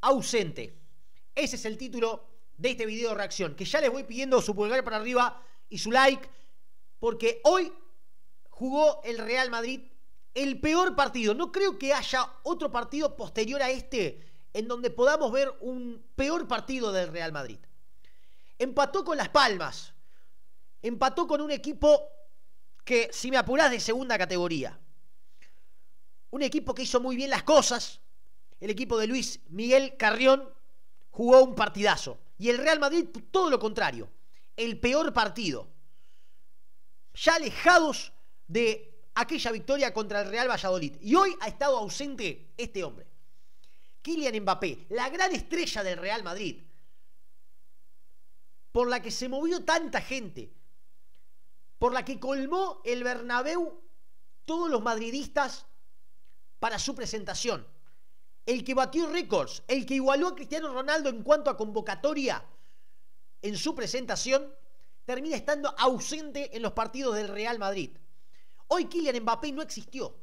ausente. Ese es el título de este video de reacción, que ya les voy pidiendo su pulgar para arriba y su like, porque hoy jugó el Real Madrid el peor partido. No creo que haya otro partido posterior a este en donde podamos ver un peor partido del Real Madrid. Empató con Las Palmas, empató con un equipo que, si me apurás, de segunda categoría. Un equipo que hizo muy bien las cosas, el equipo de Luis Miguel Carrión jugó un partidazo. Y el Real Madrid, todo lo contrario. El peor partido. Ya alejados de aquella victoria contra el Real Valladolid. Y hoy ha estado ausente este hombre. Kylian Mbappé, la gran estrella del Real Madrid, por la que se movió tanta gente, por la que colmó el Bernabéu todos los madridistas para su presentación el que batió récords, el que igualó a Cristiano Ronaldo en cuanto a convocatoria en su presentación, termina estando ausente en los partidos del Real Madrid. Hoy Kylian Mbappé no existió.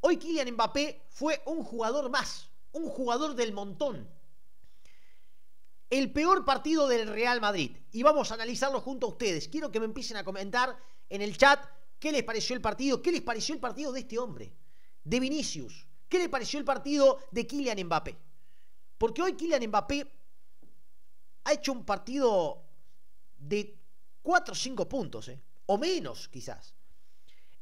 Hoy Kylian Mbappé fue un jugador más, un jugador del montón. El peor partido del Real Madrid. Y vamos a analizarlo junto a ustedes. Quiero que me empiecen a comentar en el chat qué les pareció el partido, qué les pareció el partido de este hombre, de Vinicius. ¿Qué le pareció el partido de Kylian Mbappé? Porque hoy Kylian Mbappé ha hecho un partido de 4 o 5 puntos, ¿eh? o menos quizás.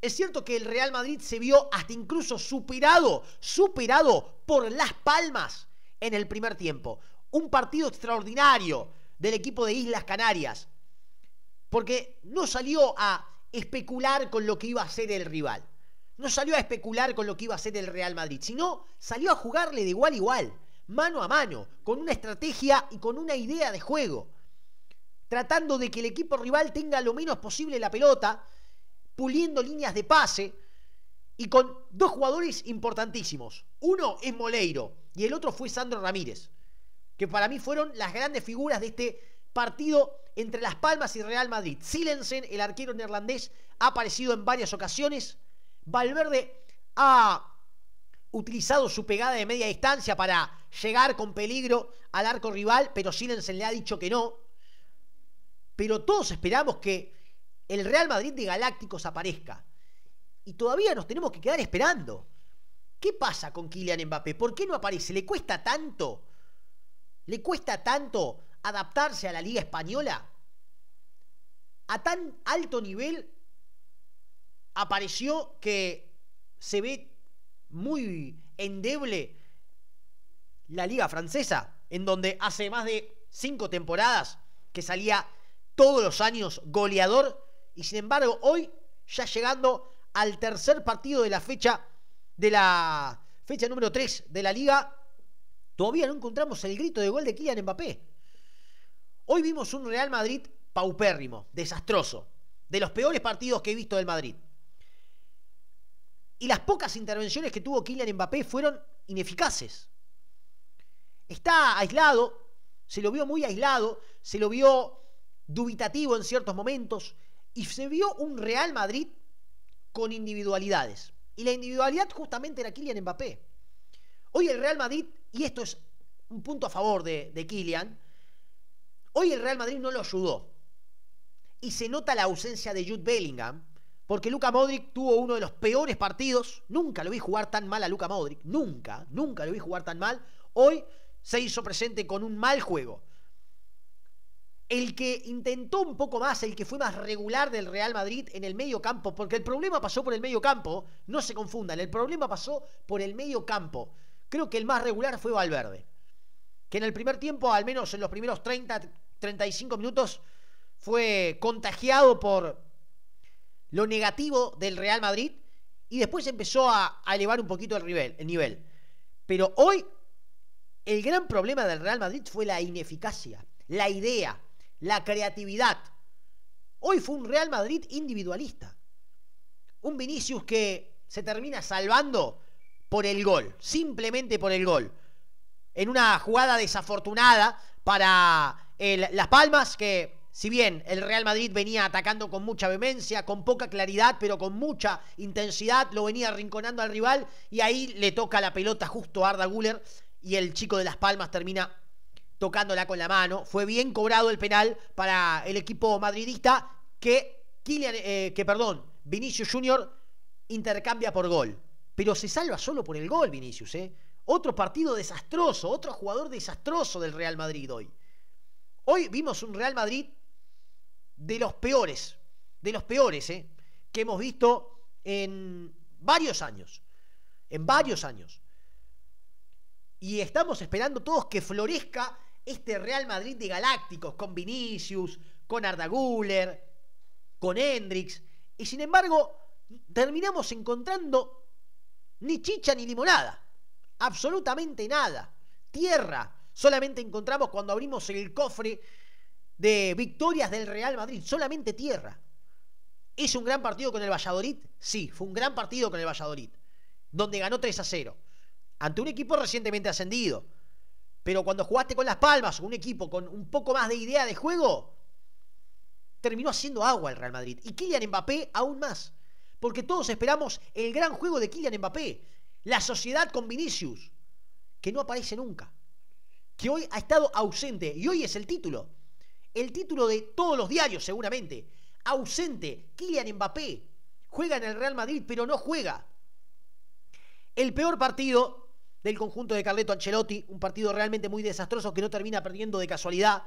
Es cierto que el Real Madrid se vio hasta incluso superado, superado por Las Palmas en el primer tiempo. Un partido extraordinario del equipo de Islas Canarias, porque no salió a especular con lo que iba a ser el rival. No salió a especular con lo que iba a ser el Real Madrid, sino salió a jugarle de igual a igual, mano a mano, con una estrategia y con una idea de juego, tratando de que el equipo rival tenga lo menos posible la pelota, puliendo líneas de pase y con dos jugadores importantísimos. Uno es Moleiro y el otro fue Sandro Ramírez, que para mí fueron las grandes figuras de este partido entre Las Palmas y Real Madrid. Silensen, el arquero neerlandés, ha aparecido en varias ocasiones. Valverde ha utilizado su pegada de media distancia para llegar con peligro al arco rival, pero Silensen le ha dicho que no. Pero todos esperamos que el Real Madrid de Galácticos aparezca. Y todavía nos tenemos que quedar esperando. ¿Qué pasa con Kylian Mbappé? ¿Por qué no aparece? ¿Le cuesta tanto? ¿Le cuesta tanto adaptarse a la Liga Española? ¿A tan alto nivel apareció que se ve muy endeble la liga francesa, en donde hace más de cinco temporadas que salía todos los años goleador y sin embargo hoy ya llegando al tercer partido de la fecha de la fecha número 3 de la liga todavía no encontramos el grito de gol de Kylian Mbappé. Hoy vimos un Real Madrid paupérrimo, desastroso, de los peores partidos que he visto del Madrid. Y las pocas intervenciones que tuvo Kylian Mbappé fueron ineficaces. Está aislado, se lo vio muy aislado, se lo vio dubitativo en ciertos momentos y se vio un Real Madrid con individualidades. Y la individualidad justamente era Kylian Mbappé. Hoy el Real Madrid, y esto es un punto a favor de, de Kylian, hoy el Real Madrid no lo ayudó. Y se nota la ausencia de Jude Bellingham, porque Luka Modric tuvo uno de los peores partidos. Nunca lo vi jugar tan mal a Luka Modric. Nunca, nunca lo vi jugar tan mal. Hoy se hizo presente con un mal juego. El que intentó un poco más, el que fue más regular del Real Madrid en el medio campo, porque el problema pasó por el medio campo, no se confundan, el problema pasó por el medio campo. Creo que el más regular fue Valverde, que en el primer tiempo, al menos en los primeros 30, 35 minutos, fue contagiado por lo negativo del Real Madrid y después empezó a, elevar un poquito el nivel, nivel. Pero hoy el gran problema del Real Madrid fue la ineficacia, la idea, la creatividad. Hoy fue un Real Madrid individualista. Un Vinicius que se termina salvando por el gol, simplemente por el gol. En una jugada desafortunada para Las Palmas que si bien el Real Madrid venía atacando con mucha vehemencia, con poca claridad, pero con mucha intensidad, lo venía arrinconando al rival y ahí le toca la pelota justo a Arda Guller y el chico de Las Palmas termina tocándola con la mano. Fue bien cobrado el penal para el equipo madridista que, eh, que perdón, Vinicius Junior intercambia por gol. Pero se salva solo por el gol, Vinicius. ¿eh? Otro partido desastroso, otro jugador desastroso del Real Madrid hoy. Hoy vimos un Real Madrid de los peores, de los peores, ¿eh? que hemos visto en varios años, en varios años. Y estamos esperando todos que florezca este Real Madrid de Galácticos, con Vinicius, con Arda con Hendrix. Y sin embargo, terminamos encontrando ni chicha ni limonada, absolutamente nada. Tierra solamente encontramos cuando abrimos el cofre de victorias del Real Madrid, solamente tierra. ¿Es un gran partido con el Valladolid? Sí, fue un gran partido con el Valladolid, donde ganó 3 a 0, ante un equipo recientemente ascendido. Pero cuando jugaste con Las Palmas, un equipo con un poco más de idea de juego, terminó haciendo agua el Real Madrid. Y Kylian Mbappé aún más. Porque todos esperamos el gran juego de Kylian Mbappé. La sociedad con Vinicius. Que no aparece nunca. Que hoy ha estado ausente. Y hoy es el título el título de todos los diarios seguramente. Ausente, Kylian Mbappé. Juega en el Real Madrid, pero no juega. El peor partido del conjunto de Carleto Ancelotti, un partido realmente muy desastroso que no termina perdiendo de casualidad,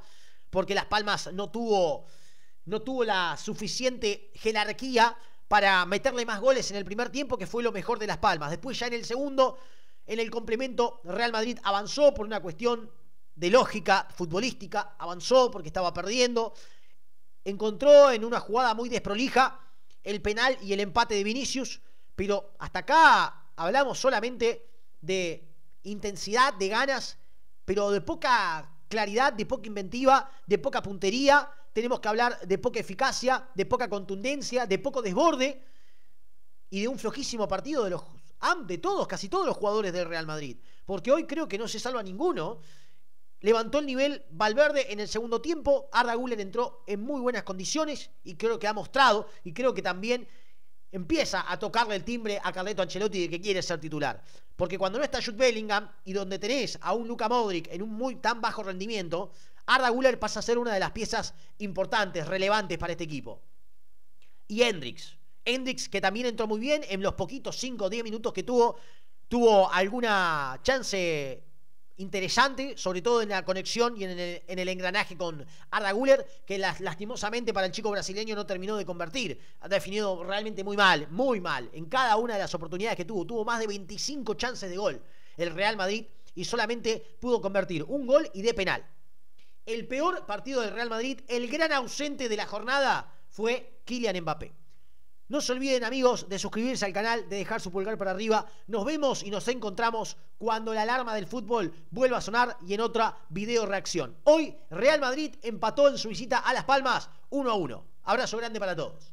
porque Las Palmas no tuvo, no tuvo la suficiente jerarquía para meterle más goles en el primer tiempo, que fue lo mejor de Las Palmas. Después ya en el segundo, en el complemento, Real Madrid avanzó por una cuestión de lógica futbolística, avanzó porque estaba perdiendo, encontró en una jugada muy desprolija el penal y el empate de Vinicius, pero hasta acá hablamos solamente de intensidad, de ganas, pero de poca claridad, de poca inventiva, de poca puntería, tenemos que hablar de poca eficacia, de poca contundencia, de poco desborde y de un flojísimo partido de los de todos, casi todos los jugadores del Real Madrid, porque hoy creo que no se salva ninguno levantó el nivel Valverde en el segundo tiempo. Arda Guller entró en muy buenas condiciones y creo que ha mostrado y creo que también empieza a tocarle el timbre a Carleto Ancelotti de que quiere ser titular. Porque cuando no está Jude Bellingham y donde tenés a un Luka Modric en un muy tan bajo rendimiento, Arda Guller pasa a ser una de las piezas importantes, relevantes para este equipo. Y Hendrix. Hendrix que también entró muy bien en los poquitos 5 o 10 minutos que tuvo, tuvo alguna chance interesante, sobre todo en la conexión y en el, engranaje con Arda Guller, que lastimosamente para el chico brasileño no terminó de convertir. Ha definido realmente muy mal, muy mal, en cada una de las oportunidades que tuvo. Tuvo más de 25 chances de gol el Real Madrid y solamente pudo convertir un gol y de penal. El peor partido del Real Madrid, el gran ausente de la jornada, fue Kylian Mbappé. No se olviden amigos de suscribirse al canal, de dejar su pulgar para arriba. Nos vemos y nos encontramos cuando la alarma del fútbol vuelva a sonar y en otra video reacción. Hoy Real Madrid empató en su visita a Las Palmas 1 a 1. Abrazo grande para todos.